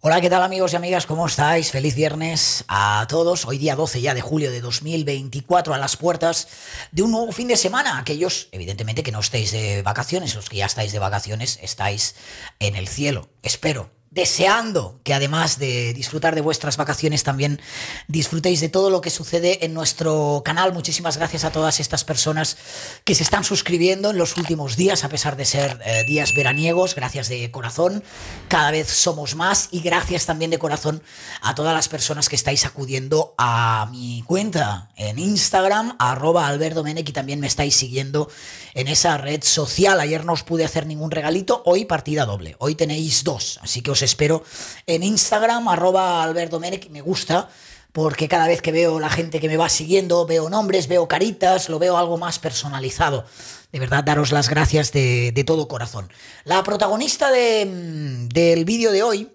Hola, ¿qué tal amigos y amigas? ¿Cómo estáis? Feliz viernes a todos. Hoy día 12 ya de julio de 2024 a las puertas de un nuevo fin de semana. Aquellos, evidentemente, que no estéis de vacaciones, los que ya estáis de vacaciones, estáis en el cielo. Espero deseando que además de disfrutar de vuestras vacaciones también disfrutéis de todo lo que sucede en nuestro canal. Muchísimas gracias a todas estas personas que se están suscribiendo en los últimos días a pesar de ser eh, días veraniegos. Gracias de corazón. Cada vez somos más y gracias también de corazón a todas las personas que estáis acudiendo a mi cuenta en Instagram arroba y también me estáis siguiendo en esa red social. Ayer no os pude hacer ningún regalito, hoy partida doble. Hoy tenéis dos, así que os espero en Instagram, arroba albertomerec, me gusta, porque cada vez que veo la gente que me va siguiendo, veo nombres, veo caritas, lo veo algo más personalizado. De verdad, daros las gracias de, todo corazón. La protagonista mm, del vídeo de hoy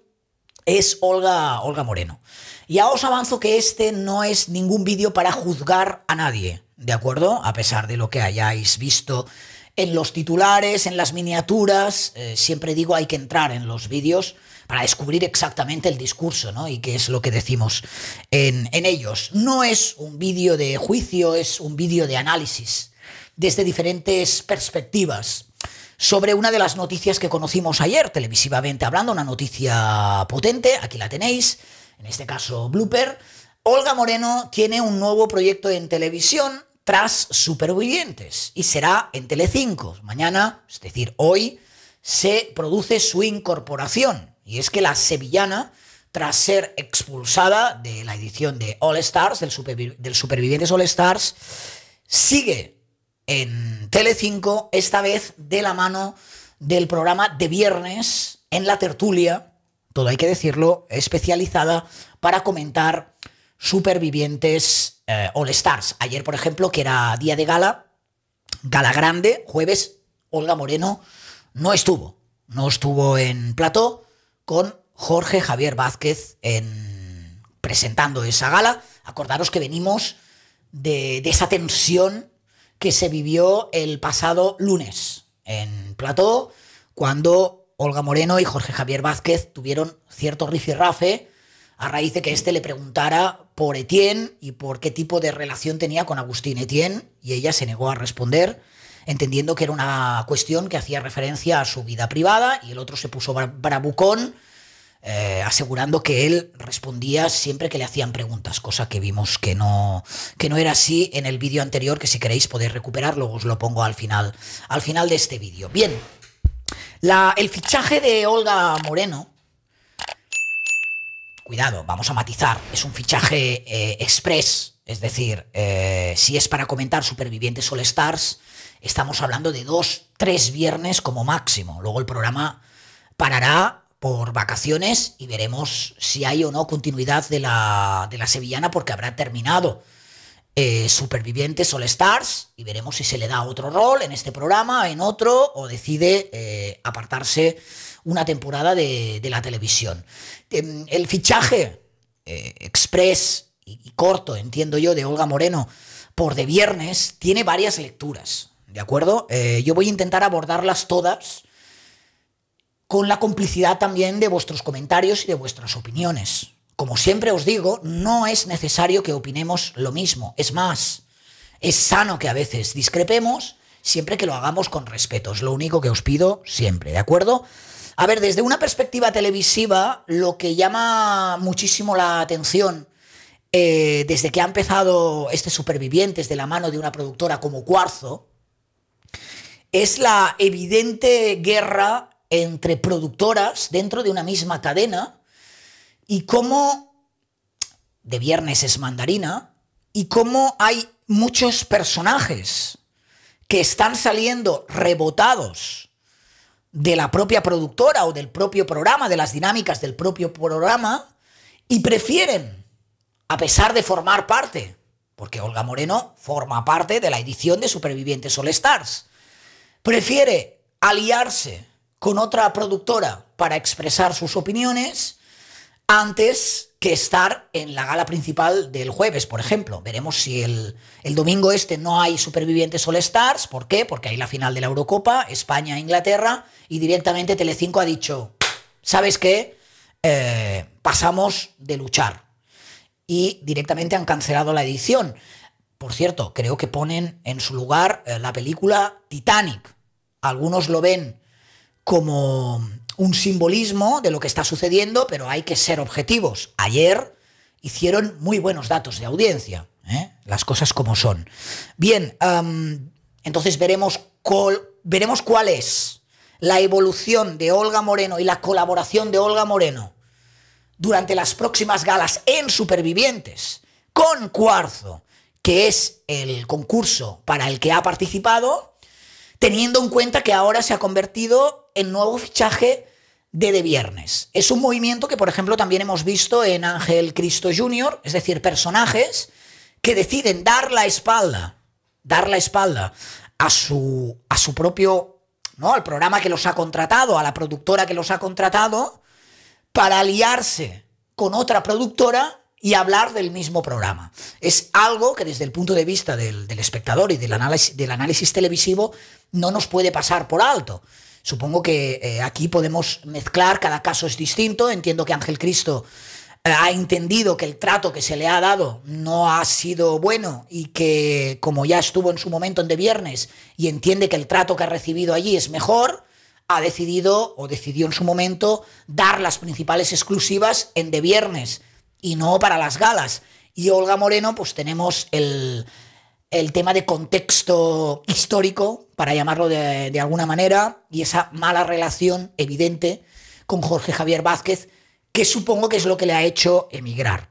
es Olga, Olga Moreno. Ya os avanzo que este no es ningún vídeo para juzgar a nadie, ¿de acuerdo? A pesar de lo que hayáis visto en los titulares, en las miniaturas, eh, siempre digo hay que entrar en los vídeos para descubrir exactamente el discurso ¿no? y qué es lo que decimos en, en ellos. No es un vídeo de juicio, es un vídeo de análisis desde diferentes perspectivas sobre una de las noticias que conocimos ayer televisivamente hablando, una noticia potente, aquí la tenéis, en este caso blooper. Olga Moreno tiene un nuevo proyecto en televisión tras Supervivientes y será en Telecinco. Mañana, es decir, hoy, se produce su incorporación. Y es que la sevillana, tras ser expulsada de la edición de All Stars, del, Supervivientes All Stars, sigue en Telecinco, esta vez de la mano del programa de viernes en la tertulia, todo hay que decirlo, especializada para comentar supervivientes eh, All Stars. Ayer, por ejemplo, que era día de gala, gala grande, jueves, Olga Moreno no estuvo, no estuvo en plató, con Jorge Javier Vázquez en, presentando esa gala. Acordaros que venimos de, esa tensión que se vivió el pasado lunes en Plató, cuando Olga Moreno y Jorge Javier Vázquez tuvieron cierto rifirrafe a raíz de que éste le preguntara por Etienne y por qué tipo de relación tenía con Agustín Etienne, y ella se negó a responder entendiendo que era una cuestión que hacía referencia a su vida privada y el otro se puso bravucón. Eh, asegurando que él respondía siempre que le hacían preguntas, cosa que vimos que no, que no era así en el vídeo anterior, que si queréis podéis recuperarlo, os lo pongo al final, al final de este vídeo. Bien, el fichaje de Olga Moreno, cuidado, vamos a matizar, es un fichaje eh, express, es decir, eh, si es para comentar Supervivientes All Stars, estamos hablando de dos, tres viernes como máximo. Luego el programa parará por vacaciones y veremos si hay o no continuidad de la, sevillana porque habrá terminado eh, Supervivientes All Stars y veremos si se le da otro rol en este programa, en otro, o decide eh, apartarse una temporada de, la televisión. Em, el fichaje eh, express y corto, entiendo yo, de Olga Moreno por de viernes tiene varias lecturas. ¿De acuerdo? Eh, yo voy a intentar abordarlas todas con la complicidad también de vuestros comentarios y de vuestras opiniones. Como siempre os digo, no es necesario que opinemos lo mismo. Es más, es sano que a veces discrepemos siempre que lo hagamos con respeto. Es lo único que os pido siempre, ¿de acuerdo? A ver, desde una perspectiva televisiva, lo que llama muchísimo la atención eh, desde que ha empezado este Supervivientes de la mano de una productora como Cuarzo, es la evidente guerra entre productoras dentro de una misma cadena y cómo de viernes es mandarina y cómo hay muchos personajes que están saliendo rebotados de la propia productora o del propio programa, de las dinámicas del propio programa, y prefieren, a pesar de formar parte, porque Olga Moreno forma parte de la edición de Supervivientes All Stars, prefiere aliarse con otra productora para expresar sus opiniones antes que estar en la gala principal del jueves, por ejemplo. Veremos si el, domingo este no hay supervivientes All Stars. ¿Por qué? Porque hay la final de la Eurocopa, España-Inglaterra, y directamente Telecinco ha dicho, ¿sabes qué? Eh, pasamos de luchar. Y directamente han cancelado la edición. Por cierto, creo que ponen en su lugar eh, la película Titanic, algunos lo ven como un simbolismo de lo que está sucediendo, pero hay que ser objetivos. Ayer hicieron muy buenos datos de audiencia, ¿eh? las cosas como son. Bien, entonces veremos, veremos cuál es la evolución de Olga Moreno y la colaboración de Olga Moreno durante las próximas galas en Supervivientes con Cuarzo, que es el concurso para el que ha participado teniendo en cuenta que ahora se ha convertido en nuevo fichaje de de viernes. Es un movimiento que, por ejemplo, también hemos visto en Ángel Cristo Jr., es decir, personajes que deciden dar la espalda, dar la espalda a su, a su propio, ¿no? Al programa que los ha contratado, a la productora que los ha contratado, para aliarse con otra productora y hablar del mismo programa. Es algo que desde el punto de vista del, espectador y del análisis, del análisis televisivo no nos puede pasar por alto. Supongo que eh, aquí podemos mezclar, cada caso es distinto. Entiendo que Ángel Cristo eh, ha entendido que el trato que se le ha dado no ha sido bueno y que como ya estuvo en su momento en de viernes y entiende que el trato que ha recibido allí es mejor, ha decidido o decidió en su momento dar las principales exclusivas en de viernes y no para las galas. Y Olga Moreno, pues tenemos el, el tema de contexto histórico, para llamarlo de, alguna manera, y esa mala relación evidente con Jorge Javier Vázquez, que supongo que es lo que le ha hecho emigrar.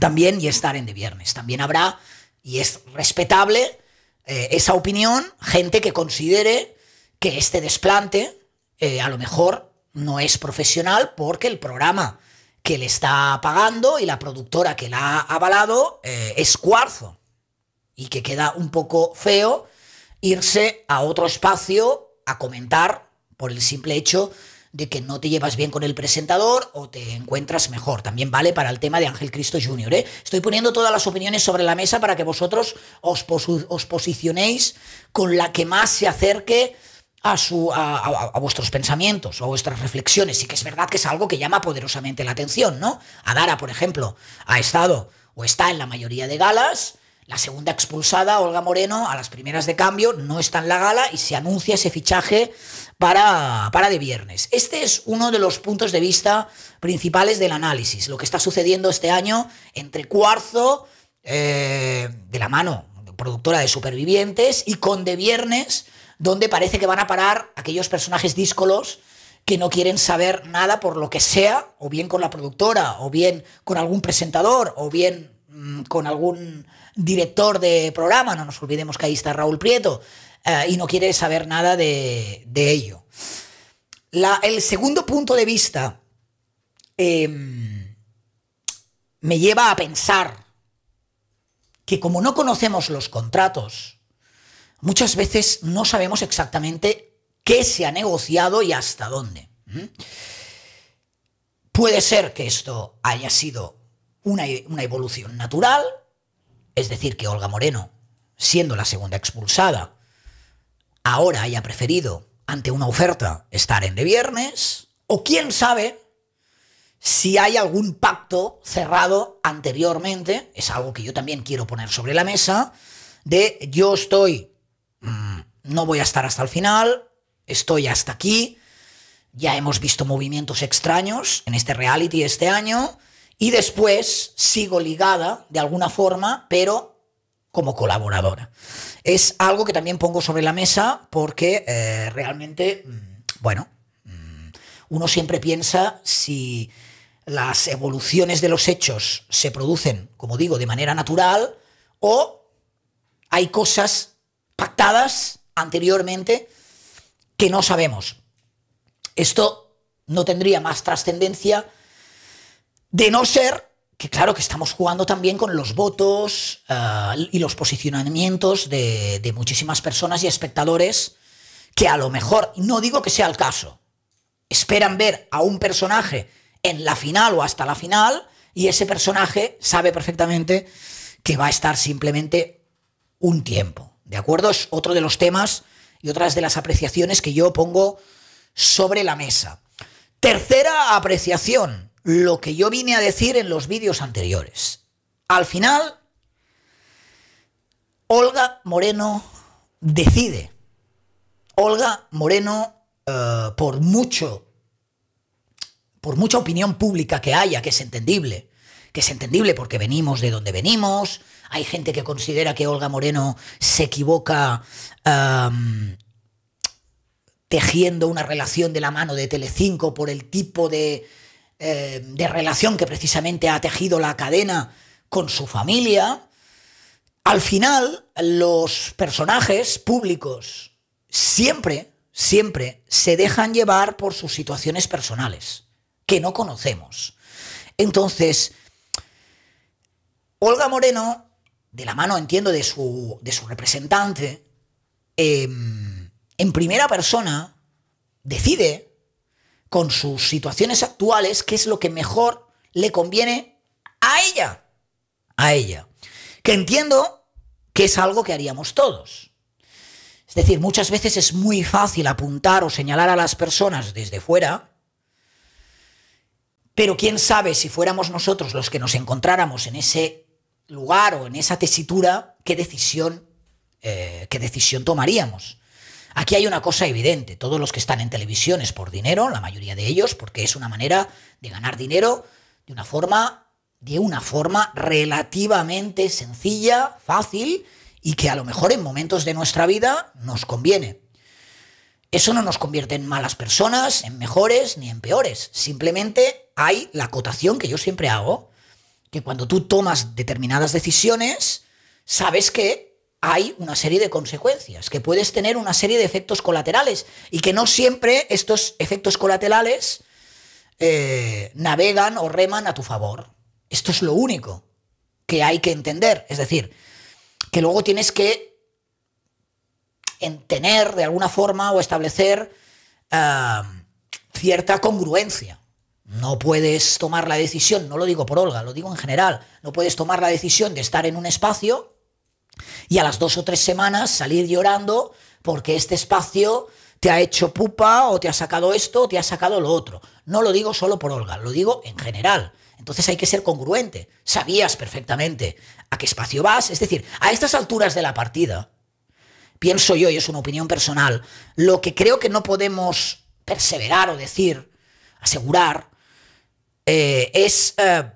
También y estar en de viernes. También habrá, y es respetable, eh, esa opinión, gente que considere que este desplante eh, a lo mejor no es profesional porque el programa que le está pagando y la productora que la ha avalado eh, es Cuarzo. Y que queda un poco feo irse a otro espacio a comentar por el simple hecho de que no te llevas bien con el presentador o te encuentras mejor. También vale para el tema de Ángel Cristo Jr. ¿eh? Estoy poniendo todas las opiniones sobre la mesa para que vosotros os posicionéis con la que más se acerque a, su, a, vuestros pensamientos o a vuestras reflexiones. Y que es verdad que es algo que llama poderosamente la atención, ¿no? Adara, por ejemplo, ha estado o está en la mayoría de galas. La segunda expulsada, Olga Moreno, a las primeras de cambio, no está en la gala y se anuncia ese fichaje para, de viernes. Este es uno de los puntos de vista principales del análisis, lo que está sucediendo este año entre Cuarzo, eh, de la mano productora de Supervivientes, y con de viernes, donde parece que van a parar aquellos personajes díscolos que no quieren saber nada por lo que sea, o bien con la productora, o bien con algún presentador, o bien mm, con algún director de programa, no nos olvidemos que ahí está Raúl Prieto, eh, y no quiere saber nada de, ello. el segundo punto de vista em, me lleva a pensar que como no conocemos los contratos, muchas veces no sabemos exactamente qué se ha negociado y hasta dónde. ¿Mm? Puede ser que esto haya sido una, e-, una evolución natural, es decir, que Olga Moreno, siendo la segunda expulsada, ahora haya preferido ante una oferta estar en de viernes, o quién sabe si hay algún pacto cerrado anteriormente, es algo que yo también quiero poner sobre la mesa, de yo estoy no voy a estar hasta el final, estoy hasta aquí, ya hemos visto movimientos extraños en este reality este año, y después sigo ligada de alguna forma, pero como colaboradora. Es algo que también pongo sobre la mesa porque eh, realmente, mm, bueno, mm, uno siempre piensa si las evoluciones de los hechos se producen, como digo, de manera natural o hay cosas pactadas anteriormente que no sabemos. Esto no tendría más trascendencia de no ser que claro que estamos jugando también con los votos eh, y los posicionamientos de, muchísimas personas y espectadores que a lo mejor, no digo que sea el caso, esperan ver a un personaje en la final o hasta la final y ese personaje sabe perfectamente que va a estar simplemente un tiempo. ¿De acuerdo? Es otro de los temas y otras de las apreciaciones que yo pongo sobre la mesa. Tercera apreciación, lo que yo vine a decir en los vídeos anteriores. Al final, Olga Moreno decide. Olga Moreno, eh, por mucho, por mucha opinión pública que haya, que es entendible, que es entendible porque venimos de donde venimos. Hay gente que considera que Olga Moreno se equivoca tejiendo una relación de la mano de Telecinco por el tipo de, eh, de relación que precisamente ha tejido la cadena con su familia. Al final, los personajes públicos siempre, siempre se dejan llevar por sus situaciones personales, que no conocemos. Entonces, Olga Moreno, de la mano, entiendo, de su, representante, em, en primera persona decide con sus situaciones actuales qué es lo que mejor le conviene a ella. A ella. Que entiendo que es algo que haríamos todos. Es decir, muchas veces es muy fácil apuntar o señalar a las personas desde fuera, pero quién sabe si fuéramos nosotros los que nos encontráramos en ese lugar o en esa tesitura, ¿qué decisión, eh, qué decisión tomaríamos? Aquí hay una cosa evidente, todos los que están en televisión es por dinero, la mayoría de ellos, porque es una manera de ganar dinero de una forma, de una forma relativamente sencilla, fácil y que a lo mejor en momentos de nuestra vida nos conviene. Eso no nos convierte en malas personas, en mejores ni en peores. Simplemente hay la cotación que yo siempre hago, que cuando tú tomas determinadas decisiones, sabes que hay una serie de consecuencias, que puedes tener una serie de efectos colaterales y que no siempre estos efectos colaterales eh, navegan o reman a tu favor. Esto es lo único que hay que entender. Es decir, que luego tienes que tener de alguna forma o establecer ah, cierta congruencia no puedes tomar la decisión, no lo digo por Olga, lo digo en general, no puedes tomar la decisión de estar en un espacio y a las dos o tres semanas salir llorando porque este espacio te ha hecho pupa o te ha sacado esto o te ha sacado lo otro. No lo digo solo por Olga, lo digo en general. Entonces hay que ser congruente. Sabías perfectamente a qué espacio vas. Es decir, a estas alturas de la partida, pienso yo, y es una opinión personal, lo que creo que no podemos perseverar o decir, asegurar, eh, es eh,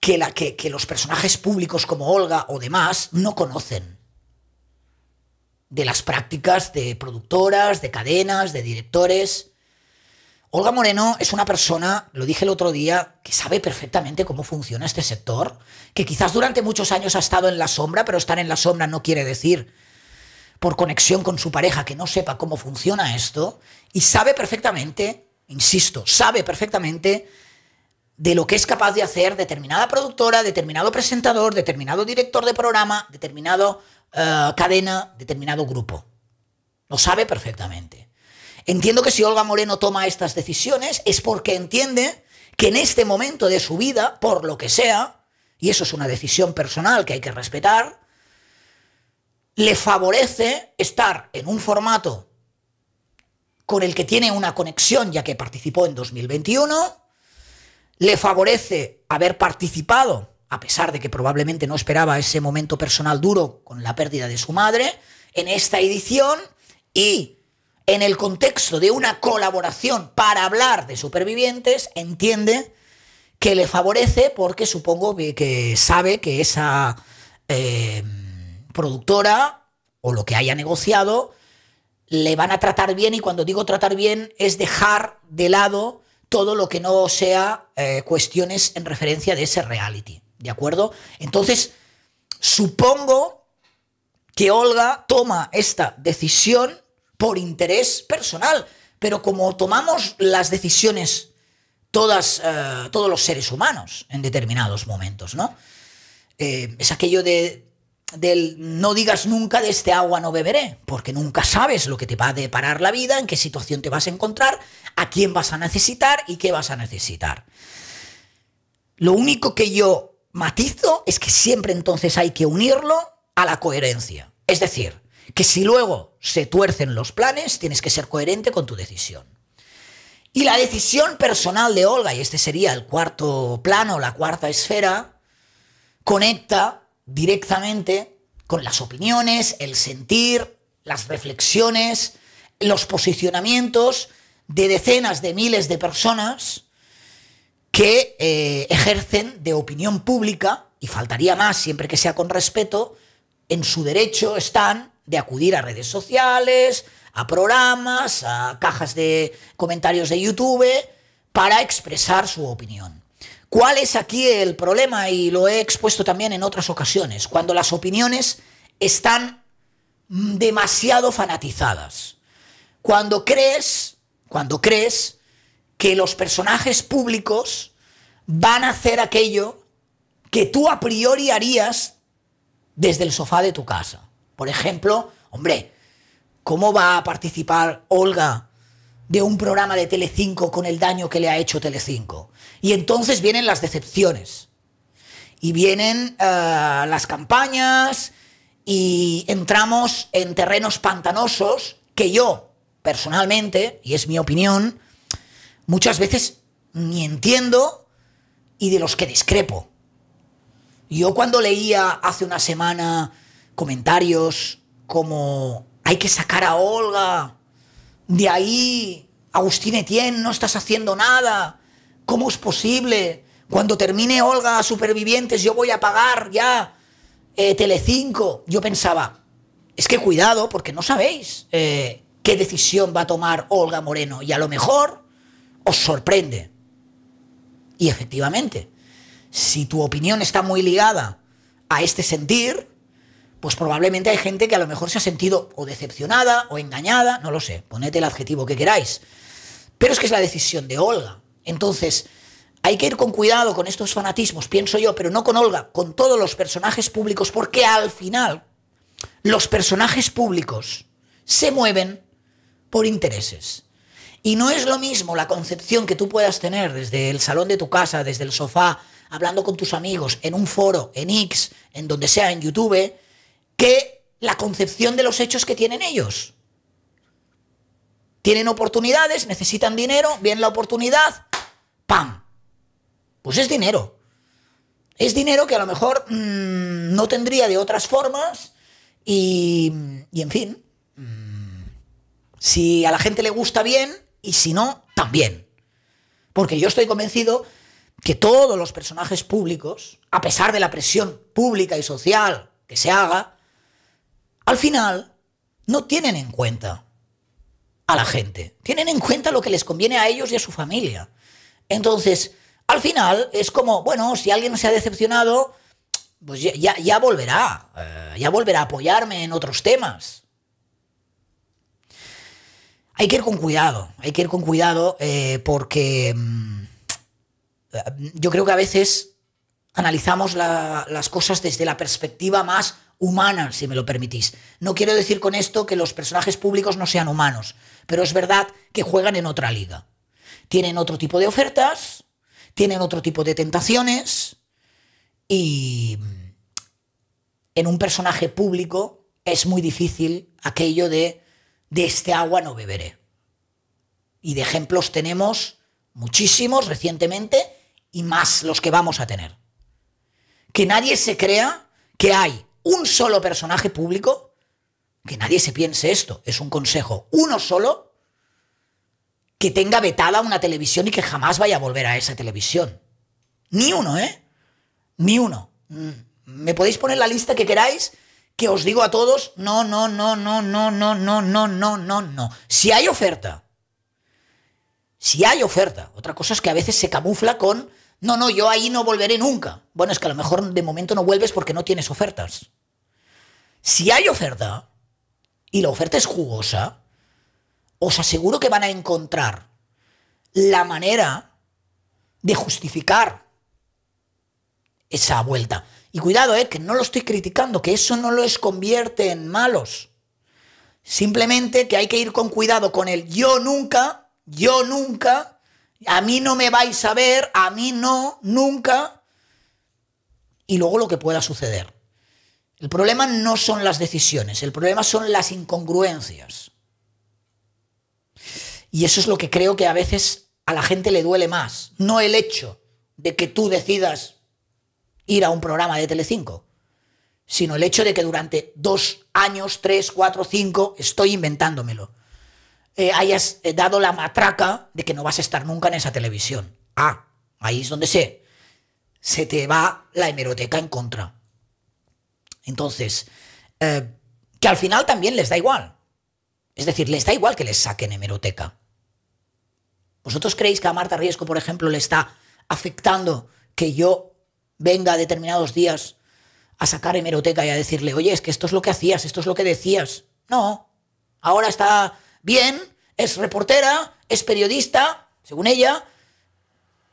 que, la, que, que los personajes públicos como Olga o demás no conocen de las prácticas de productoras, de cadenas, de directores. Olga Moreno es una persona, lo dije el otro día, que sabe perfectamente cómo funciona este sector, que quizás durante muchos años ha estado en la sombra, pero estar en la sombra no quiere decir por conexión con su pareja que no sepa cómo funciona esto, y sabe perfectamente, insisto, sabe perfectamente de lo que es capaz de hacer determinada productora, determinado presentador, determinado director de programa, determinado eh, cadena, determinado grupo. Lo sabe perfectamente. Entiendo que si Olga Moreno toma estas decisiones es porque entiende que en este momento de su vida, por lo que sea, y eso es una decisión personal que hay que respetar, le favorece estar en un formato con el que tiene una conexión ya que participó en 2021 le favorece haber participado, a pesar de que probablemente no esperaba ese momento personal duro con la pérdida de su madre, en esta edición y en el contexto de una colaboración para hablar de supervivientes, entiende que le favorece porque supongo que sabe que esa eh, productora o lo que haya negociado le van a tratar bien y cuando digo tratar bien es dejar de lado todo lo que no sea eh, cuestiones en referencia de ese reality. ¿De acuerdo? Entonces, supongo que Olga toma esta decisión por interés personal, pero como tomamos las decisiones todas, eh, todos los seres humanos en determinados momentos, ¿no? Eh, es aquello de del no digas nunca de este agua no beberé, porque nunca sabes lo que te va a deparar la vida, en qué situación te vas a encontrar, a quién vas a necesitar y qué vas a necesitar. Lo único que yo matizo es que siempre entonces hay que unirlo a la coherencia. Es decir, que si luego se tuercen los planes, tienes que ser coherente con tu decisión. Y la decisión personal de Olga, y este sería el cuarto plano, la cuarta esfera, conecta directamente con las opiniones, el sentir, las reflexiones, los posicionamientos de decenas de miles de personas que eh, ejercen de opinión pública, y faltaría más siempre que sea con respeto, en su derecho están de acudir a redes sociales, a programas, a cajas de comentarios de YouTube, para expresar su opinión. ¿Cuál es aquí el problema? Y lo he expuesto también en otras ocasiones, cuando las opiniones están demasiado fanatizadas. Cuando crees, cuando crees que los personajes públicos van a hacer aquello que tú a priori harías desde el sofá de tu casa. Por ejemplo, hombre, ¿cómo va a participar Olga de un programa de Telecinco con el daño que le ha hecho Telecinco. Y entonces vienen las decepciones. Y vienen eh, las campañas y entramos en terrenos pantanosos que yo, personalmente, y es mi opinión, muchas veces ni entiendo y de los que discrepo. Yo cuando leía hace una semana comentarios como hay que sacar a Olga de ahí, Agustín Etienne, no estás haciendo nada. ¿Cómo es posible? Cuando termine Olga Supervivientes, yo voy a pagar ya eh, Telecinco. Yo pensaba, es que cuidado, porque no sabéis eh, qué decisión va a tomar Olga Moreno. Y a lo mejor os sorprende. Y efectivamente, si tu opinión está muy ligada a este sentir, pues probablemente hay gente que a lo mejor se ha sentido o decepcionada o engañada, no lo sé, ponete el adjetivo que queráis. Pero es que es la decisión de Olga. Entonces, hay que ir con cuidado con estos fanatismos, pienso yo, pero no con Olga, con todos los personajes públicos, porque al final los personajes públicos se mueven por intereses. Y no es lo mismo la concepción que tú puedas tener desde el salón de tu casa, desde el sofá, hablando con tus amigos, en un foro, en X, en donde sea, en YouTube, que la concepción de los hechos que tienen ellos. Tienen oportunidades, necesitan dinero, bien la oportunidad, ¡pam! Pues es dinero. Es dinero que a lo mejor mm, no tendría de otras formas y, y en fin, mm, si a la gente le gusta bien y si no, también. Porque yo estoy convencido que todos los personajes públicos, a pesar de la presión pública y social que se haga, al final no tienen en cuenta a la gente. Tienen en cuenta lo que les conviene a ellos y a su familia. Entonces, al final es como, bueno, si alguien se ha decepcionado, pues ya, volverá. Eh, ya volverá a apoyarme en otros temas. Hay que ir con cuidado, hay que ir con cuidado eh, porque mm, eh, yo creo que a veces analizamos las cosas desde la perspectiva más humana, si me lo permitís. No quiero decir con esto que los personajes públicos no sean humanos, pero es verdad que juegan en otra liga. Tienen otro tipo de ofertas, tienen otro tipo de tentaciones y mm, en un personaje público es muy difícil aquello de de este agua no beberé. Y de ejemplos tenemos muchísimos recientemente y más los que vamos a tener. Que nadie se crea que hay un solo personaje público, que nadie se piense esto, es un consejo, uno solo que tenga vetada una televisión y que jamás vaya a volver a esa televisión. Ni uno, ¿eh? Ni uno. Me podéis poner la lista que queráis, que os digo a todos, no, no, no, no, no, no, no, no, no, no, no. Si hay oferta, si hay oferta, otra cosa es que a veces se camufla con no, no, yo ahí no volveré nunca. Bueno, es que a lo mejor de momento no vuelves porque no tienes ofertas. Si hay oferta y la oferta es jugosa, os aseguro que van a encontrar la manera de justificar esa vuelta. Y cuidado, eh, que no lo estoy criticando, que eso no los convierte en malos. Simplemente que hay que ir con cuidado con el yo nunca, yo nunca, a mí no me vais a ver, a mí no, nunca. Y luego lo que pueda suceder. El problema no son las decisiones, el problema son las incongruencias. Y eso es lo que creo que a veces a la gente le duele más. No el hecho de que tú decidas ir a un programa de Telecinco, sino el hecho de que durante dos años, tres, cuatro, cinco, estoy inventándomelo eh, hayas eh, dado la matraca de que no vas a estar nunca en esa televisión. Ah, ahí es donde se, se te va la hemeroteca en contra. Entonces, eh, que al final también les da igual. Es decir, les da igual que les saquen hemeroteca. ¿Vosotros creéis que a Marta Riesco, por ejemplo, le está afectando que yo venga determinados días a sacar hemeroteca y a decirle, oye, es que esto es lo que hacías, esto es lo que decías? No. Ahora está bien, es reportera, es periodista, según ella,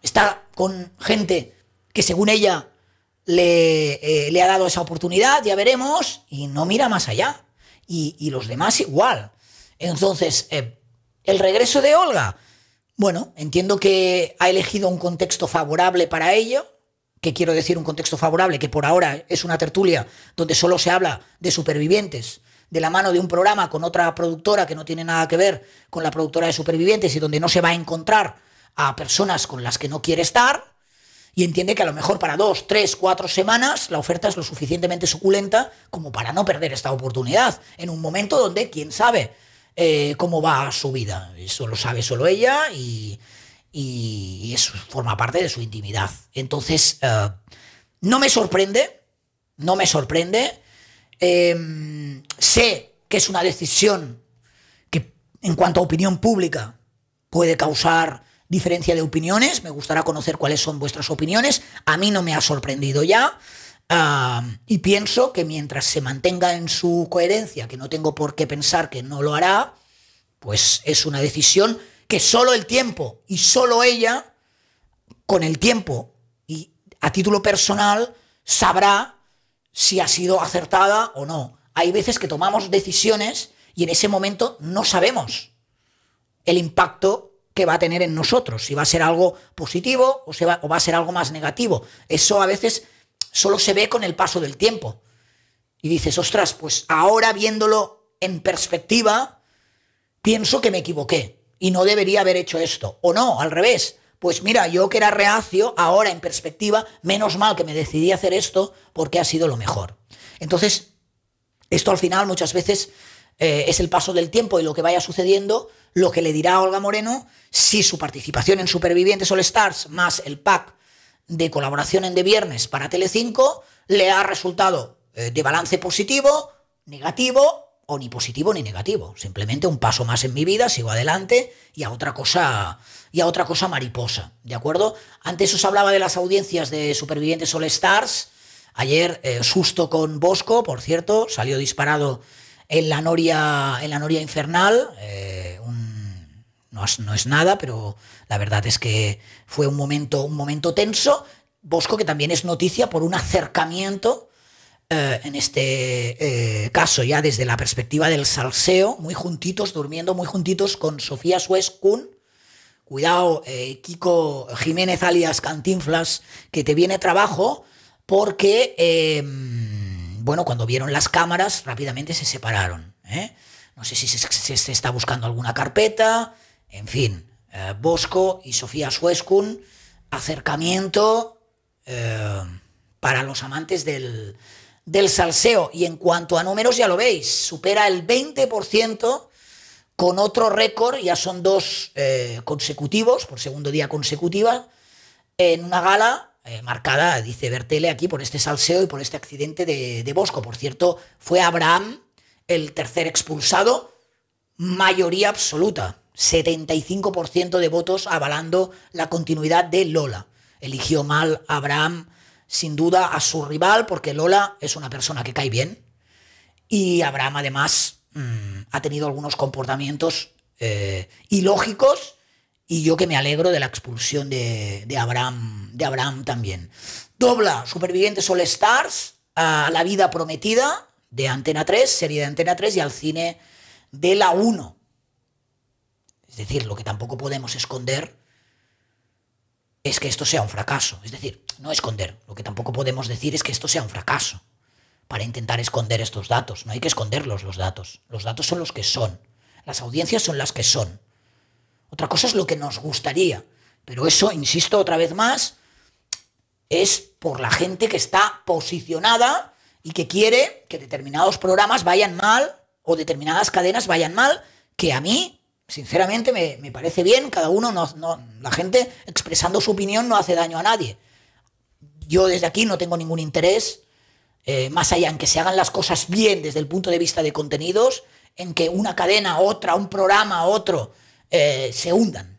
está con gente que según ella le, eh, ha dado esa oportunidad, ya veremos, y no mira más allá. Y, los demás igual. Entonces, eh, el regreso de Olga, bueno, entiendo que ha elegido un contexto favorable para ello, que quiero decir un contexto favorable, que por ahora es una tertulia donde solo se habla de supervivientes de la mano de un programa con otra productora que no tiene nada que ver con la productora de supervivientes y donde no se va a encontrar a personas con las que no quiere estar y entiende que a lo mejor para dos, tres, cuatro semanas la oferta es lo suficientemente suculenta como para no perder esta oportunidad en un momento donde quién sabe eh, cómo va su vida. Eso lo sabe solo ella y, eso forma parte de su intimidad. Entonces, eh, no me sorprende, no me sorprende Em, sé que es una decisión que en cuanto a opinión pública puede causar diferencia de opiniones. Me gustará conocer cuáles son vuestras opiniones. A mí no me ha sorprendido ya. y pienso que mientras se mantenga en su coherencia, que no tengo por qué pensar que no lo hará, pues es una decisión que solo el tiempo y solo ella, con el tiempo y a título personal, sabrá si ha sido acertada o no. Hay veces que tomamos decisiones y en ese momento no sabemos el impacto que va a tener en nosotros, si va a ser algo positivo o, se va, o va a ser algo más negativo. Eso a veces solo se ve con el paso del tiempo. Y dices, ostras, pues ahora viéndolo en perspectiva, pienso que me equivoqué y no debería haber hecho esto. O no, al revés, pues mira, yo que era reacio, ahora en perspectiva, menos mal que me decidí a hacer esto porque ha sido lo mejor. Entonces, esto al final muchas veces eh, es el paso del tiempo y lo que vaya sucediendo, lo que le dirá a Olga Moreno si su participación en Supervivientes All Stars más el pack de colaboración en De Viernes para Telecinco le ha resultado eh, de balance positivo, negativo ni positivo ni negativo. Simplemente un paso más en mi vida, sigo adelante y a otra cosa, y a otra cosa mariposa. ¿De acuerdo? Antes os hablaba de las audiencias de Supervivientes All Stars. Ayer, eh, susto con Bosco, por cierto, salió disparado en la noria, en la noria infernal. Eh, no, es, no, es, nada, pero la verdad es que fue un momento, un momento tenso. Bosco, que también es noticia por un acercamiento eh, en este eh, caso ya desde la perspectiva del salseo, muy juntitos, durmiendo muy juntitos con Sofía Suez Kun. Cuidado, eh, Kiko Jiménez alias Cantinflas, que te viene trabajo porque, em, bueno, cuando vieron las cámaras rápidamente se separaron. No sé si se, está buscando alguna carpeta, en fin. Bosco y Sofía Suez acercamiento para los amantes del, del salseo. Y en cuanto a números, ya lo veis, supera el 20% con otro récord, ya son dos eh, consecutivos, por segundo día consecutiva, en una gala eh, marcada, dice Bertele, aquí por este salseo y por este accidente de, de Bosco. Por cierto, fue Abraham el tercer expulsado, mayoría absoluta, 75% de votos avalando la continuidad de Lola. Eligió mal Abraham sin duda a su rival, porque Lola es una persona que cae bien. Y Abraham además mm, ha tenido algunos comportamientos eh, ilógicos y yo que me alegro de la expulsión de, de Abraham, de Abraham también Dobla Supervivientes All Stars a La vida prometida de Antena 3, serie de Antena 3 y al cine de la 1. Es decir, lo que tampoco podemos esconder es que esto sea un fracaso. Es decir, no esconder. Lo que tampoco podemos decir es que esto sea un fracaso para intentar esconder estos datos. No hay que esconderlos los datos. Los datos son los que son. Las audiencias son las que son. Otra cosa es lo que nos gustaría. Pero eso, insisto otra vez más, es por la gente que está posicionada y que quiere que determinados programas vayan mal o determinadas cadenas vayan mal, que a mí sinceramente me, parece bien, cada uno, no, la gente expresando su opinión no hace daño a nadie. Yo desde aquí no tengo ningún interés, eh, más allá en que se hagan las cosas bien desde el punto de vista de contenidos, en que una cadena, otra, un programa, otro, eh, se hundan.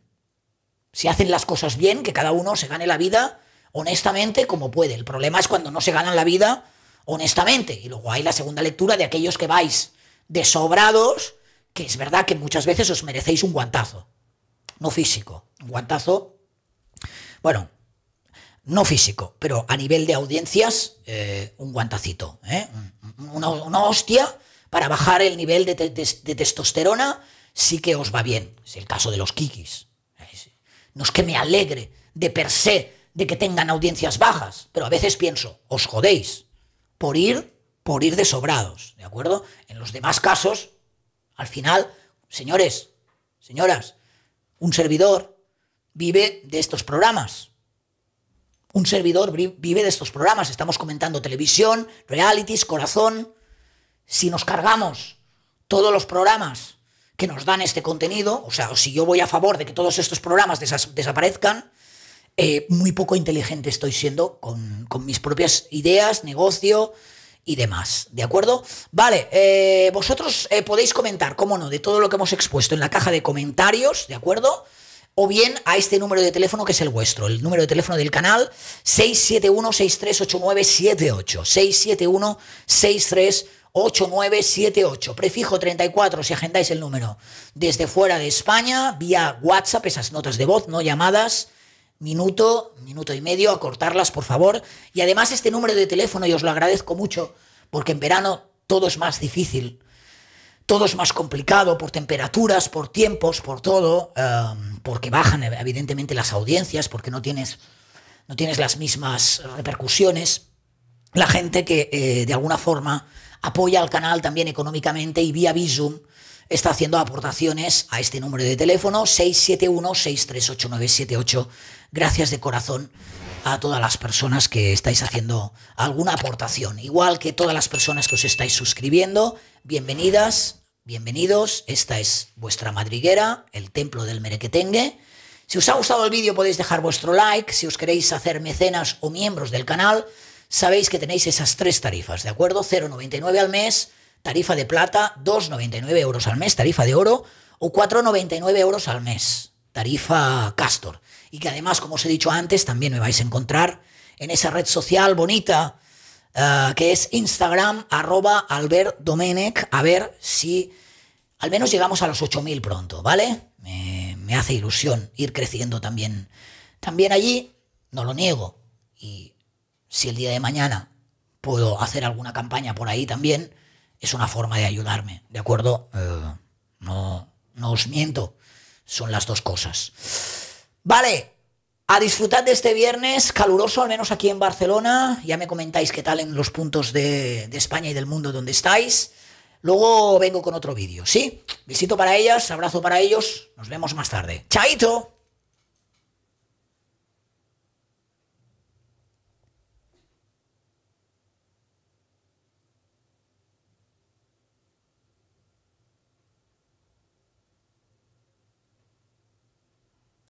Si hacen las cosas bien, que cada uno se gane la vida honestamente como puede. El problema es cuando no se ganan la vida honestamente. Y luego hay la segunda lectura de aquellos que vais desobrados que es verdad que muchas veces os merecéis un guantazo. No físico, un guantazo, bueno, no físico, pero a nivel de audiencias, eh, un guantacito, ¿eh? una, hostia para bajar el nivel de, testosterona, sí que os va bien. Es el caso de los kikis. No es que me alegre de per se de que tengan audiencias bajas, pero a veces pienso, os jodéis por ir, por ir de sobrados, ¿de acuerdo? En los demás casos, al final, señores, señoras, un servidor vive de estos programas. Un servidor vive de estos programas. Estamos comentando televisión, realities, corazón. Si nos cargamos todos los programas que nos dan este contenido, o sea, si yo voy a favor de que todos estos programas desaparezcan, eh, muy poco inteligente estoy siendo con mis propias ideas, negocio, y demás. ¿De acuerdo? Vale, eh, vosotros eh, podéis comentar, cómo no, de todo lo que hemos expuesto en la caja de comentarios, ¿de acuerdo? O bien a este número de teléfono que es el vuestro, el número de teléfono del canal 671-638978. 671-638978. Prefijo 34 si agendáis el número desde fuera de España, vía WhatsApp, esas notas de voz, no llamadas minuto, minuto y medio, a cortarlas, por favor. Y además este número de teléfono, y os lo agradezco mucho, porque en verano todo es más difícil, todo es más complicado por temperaturas, por tiempos, por todo, em, porque bajan eh, evidentemente las audiencias, porque no tienes, no tienes las mismas repercusiones. La gente que eh, de alguna forma apoya al canal también económicamente y vía Visum está haciendo aportaciones a este número de teléfono 671 638978 Gracias de corazón a todas las personas que estáis haciendo alguna aportación. Igual que todas las personas que os estáis suscribiendo, bienvenidas, bienvenidos. Esta es vuestra madriguera, el templo del merequetengue. Si os ha gustado el vídeo podéis dejar vuestro like, si os queréis hacer mecenas o miembros del canal, sabéis que tenéis esas tres tarifas, ¿de acuerdo? 0,99 al mes, Tarifa de plata, 2,99 euros al mes, tarifa de oro, o 4,99 euros al mes, tarifa Castor. Y que además, como os he dicho antes, también me vais a encontrar en esa red social bonita eh, que es Instagram, arroba Albert a ver si al menos llegamos a los 8.000 pronto, ¿vale? Me, me hace ilusión ir creciendo también. También allí, no lo niego, y si el día de mañana puedo hacer alguna campaña por ahí también, es una forma de ayudarme, ¿de acuerdo? Eh, no, no os miento, son las dos cosas. Vale, a disfrutar de este viernes caluroso, al menos aquí en Barcelona. Ya me comentáis qué tal en los puntos de, de España y del mundo donde estáis. Luego vengo con otro vídeo, ¿sí? Visito para ellas, abrazo para ellos, nos vemos más tarde. ¡Chaito!